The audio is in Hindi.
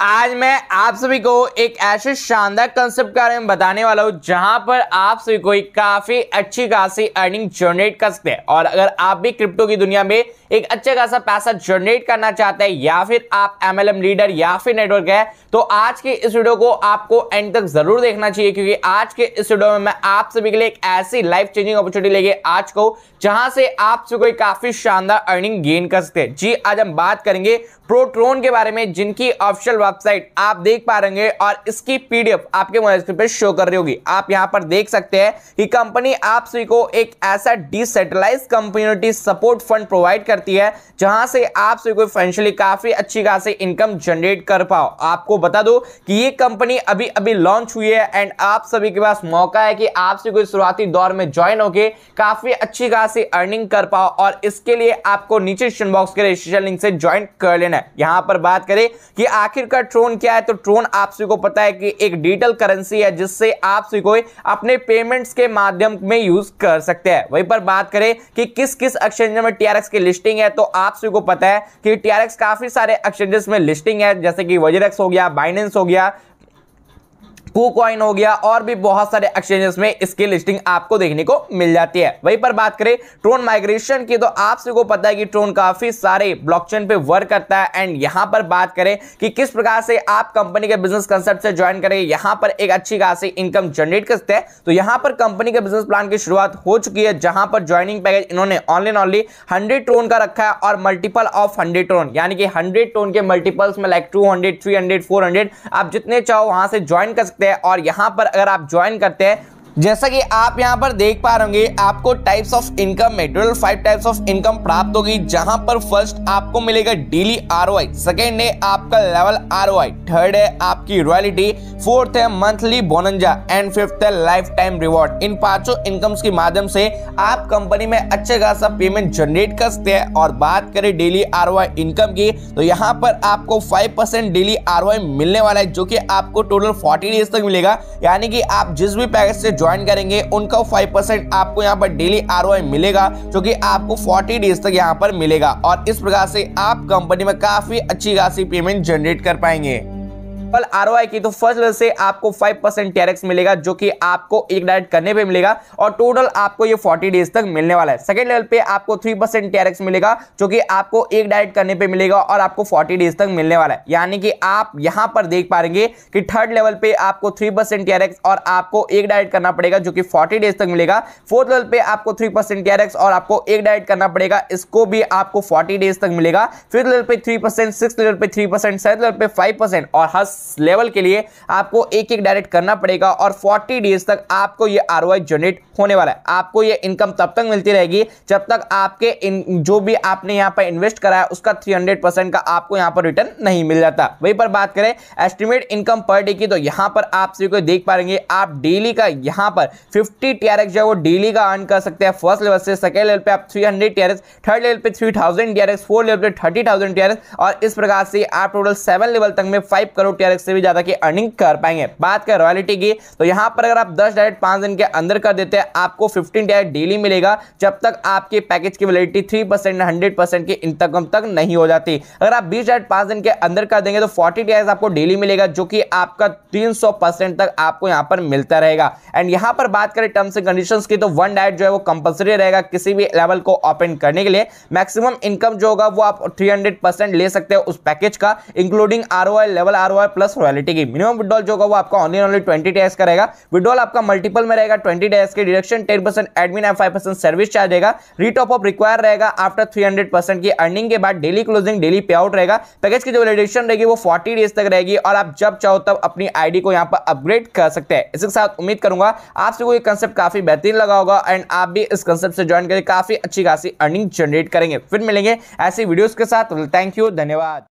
आज मैं आप सभी को एक ऐसे शानदार कंसेप्ट के बारे में बताने वाला हूँ जहां पर आप सभी कोई काफ़ी अच्छी खासी अर्निंग जनरेट कर सकते हैं और अगर आप भी क्रिप्टो की दुनिया में एक अच्छा खासा पैसा जनरेट करना चाहते हैं या फिर आप एम लीडर या फिर नेटवर्क है तो आज के इस वीडियो को आपको एंड तक जरूर देखना चाहिए क्योंकि आज के इस वीडियो में मैं आप सभी के लिए एक ऐसी लाइफ चेंजिंग अपॉर्चुनिटी लेके आज को जहां से आप सभी कोई काफ़ी शानदार अर्निंग गेन कर सकते हैं जी आज हम बात करेंगे प्रोट्रोन के बारे में जिनकी ऑफिशियल वेबसाइट आप देख पा रहे और इसकी पीडीएफ आपके मोबाइल स्क्रीन पर शो कर रही होगी आप यहां पर देख सकते हैं कि कंपनी आप सभी को एक ऐसा decentralised community support fund provide करती है जहां से आप सभी को फाइनेंशियली काफी अच्छी खास इनकम जनरेट कर पाओ आपको बता दो कि ये कंपनी अभी अभी लॉन्च हुई है एंड आप सभी के पास मौका है कि आप सभी को शुरुआती दौर में ज्वाइन होके काफी अच्छी खास अर्निंग कर पाओ और इसके लिए आपको नीचे बॉक्स के रजिस्ट्रेशन लिंक से ज्वाइन कर लेना है यहां पर बात करें कि आखिर का ट्रोन क्या है तो ट्रोन आप सभी को पता है कि एक डिजिटल करेंसी है जिससे आप सभी को अपने पेमेंट्स के माध्यम में यूज कर सकते हैं वहीं पर बात करें कि किस किस एक्सचेंज में टीआरएक्स की लिस्टिंग है तो आप सभी को पता है कि टीआरएक्स काफी सारे एक्सचेंजेस में लिस्टिंग है जैसे कि वजरेक्स हो गया बाइनेंस हो गया कुकॉइन हो गया और भी बहुत सारे एक्सचेंजेस में इसकी लिस्टिंग आपको देखने को मिल जाती है वहीं पर बात करें ट्रोन माइग्रेशन की तो आप सबको पता है कि ट्रोन काफी सारे ब्लॉकचेन पे वर्क करता है एंड यहां पर बात करें कि किस प्रकार से आप कंपनी के बिजनेस कंसेप्ट से ज्वाइन करेंगे यहां पर एक अच्छी खासी इनकम जनरेट कर सकते हैं तो यहां पर कंपनी के बिजनेस प्लान की शुरुआत हो चुकी है जहां पर ज्वाइनिंग पैकेज इन्होंने ऑनलाइन ऑनली हंड्रेड ट्रोन का रखा है और मल्टीपल ऑफ हंड्रेड ट्रोन यानी कि हंड्रेड ट्रोन के मल्टीपल्स में like two hundred three hundred four hundred आप जितने चाहो वहां से ज्वाइन कर सकते सकते हैं और यहां पर अगर आप ज्वाइन करते हैं जैसा कि आप यहां पर देख पा रहे होंगे आपको टाइप्स ऑफ इनकम में total five types of income प्राप्त होगी जहां पर फर्स्ट आपको मिलेगा daily R O I second है आपका level R O I third है आपकी रॉयलिटी फोर्थ है मंथली बोनंजा एंड फिफ्थ है लाइफ टाइम रिवॉर्ड इन पांचों इनकम्स के माध्यम से आप कंपनी में अच्छे खासा पेमेंट जनरेट कर सकते हैं और बात करें daily R O I income की तो यहाँ पर आपको five percent daily R O I मिलने वाला है जो कि आपको टोटल फोर्टी डेज तक मिलेगा यानी कि आप जिस भी पैकेज से ज्वाइन करेंगे उनका फाइव परसेंट आपको यहाँ पर डेली आर मिलेगा जो कि आपको फोर्टी डेज तक यहाँ पर मिलेगा और इस प्रकार से आप कंपनी में काफी अच्छी खासी पेमेंट जनरेट कर पाएंगे सिंपल आर की तो फर्स्ट से आपको फाइव परसेंट मिलेगा जो कि आपको एक डायरेक्ट करने पे मिलेगा और टोटल आपको ये फोर्टी डेज तक मिलने वाला है सेकेंड लेवल पे आपको थ्री परसेंट टेरेक्स मिलेगा जो कि आपको एक डायरेक्ट करने पे मिलेगा और आपको फोर्टी डेज तक मिलने वाला है यानी कि आप यहां पर देख पाएंगे कि थर्ड लेवल पे आपको थ्री परसेंट और आपको एक डायरेक्ट करना पड़ेगा जो कि फोर्टी डेज तक मिलेगा फोर्थ लेवल पे आपको थ्री परसेंट और आपको एक डायरेक्ट करना पड़ेगा इसको भी आपको फोर्टी डेज तक मिलेगा फिफ्थ लेवल पे थ्री परसेंट सिक्स लेवल पे थ्री परसेंट सेवन लेवल पे फाइव परसेंट और हर लेवल के लिए आपको एक एक डायरेक्ट करना पड़ेगा और 40 डेज तक आपको ये आर जनरेट होने वाला है आपको ये इनकम तब तक मिलती रहेगी जब तक आपके इन, जो भी आपने यहाँ पर इन्वेस्ट कराया उसका 300 परसेंट का आपको यहाँ पर रिटर्न नहीं मिल जाता वहीं पर बात करें एस्टिमेट इनकम पर डे की तो यहाँ पर आप सभी को देख पा रहे आप डेली का यहाँ पर फिफ्टी टी जो है वो डेली का अर्न कर सकते हैं फर्स्ट लेवल से सेकेंड लेवल पर आप थ्री हंड्रेड थर्ड लेवल पर थ्री थाउजेंड फोर्थ लेवल पर थर्टी थाउजेंड और इस प्रकार से आप टोटल सेवन लेवल तक में फाइव करोड़ टी लाख से भी ज़्यादा की अर्निंग कर पाएंगे बात करें रॉयलिटी की तो यहाँ पर अगर आप दस डायरेक्ट पांच दिन के अंदर कर देते हैं आपको फिफ्टीन डायरेक्ट डेली मिलेगा जब तक आपके पैकेज की validity three percent hundred percent की इंतकम तक नहीं हो जाती अगर आप बीस डायरेक्ट पांच दिन के अंदर कर देंगे तो फोर्टी डायरेक्ट आपको डेली मिलेगा जो कि आपका तीन तक आपको यहाँ पर मिलता रहेगा एंड यहाँ पर बात करें टर्म्स एंड कंडीशन की तो वन डायरेक्ट जो है वो कंपल्सरी रहेगा किसी भी लेवल को ओपन करने के लिए मैक्सिमम इनकम जो होगा वो आप थ्री ले सकते हैं उस पैकेज का including R level R plus royalty की मिनिमम विड्रॉल जो होगा वो आपका ऑनली ऑनली ट्वेंटी डेज का रहेगा विड्रॉल आपका मल्टीपल में रहेगा ट्वेंटी डेज के deduction ten percent admin and five percent service charge रहेगा रीटॉप ऑफ रिक्वायर रहेगा आफ्टर थ्री हंड्रेड परसेंट की अर्निंग के बाद daily closing daily payout रहेगा पैकेज की जो वैलिडेशन रहेगी वो फोर्टी डेज तक रहेगी और आप जब चाहो तब अपनी आईडी को यहाँ पर अपग्रेड कर सकते हैं इसके साथ उम्मीद करूंगा आप सबको ये कंसेप्ट काफी बेहतरीन लगा होगा एंड आप भी इस कंसेप्ट से ज्वाइन करके काफी अच्छी खासी अर्निंग जनरेट करेंगे फिर मिलेंगे ऐसी वीडियोज के साथ थैंक यू धन्यवाद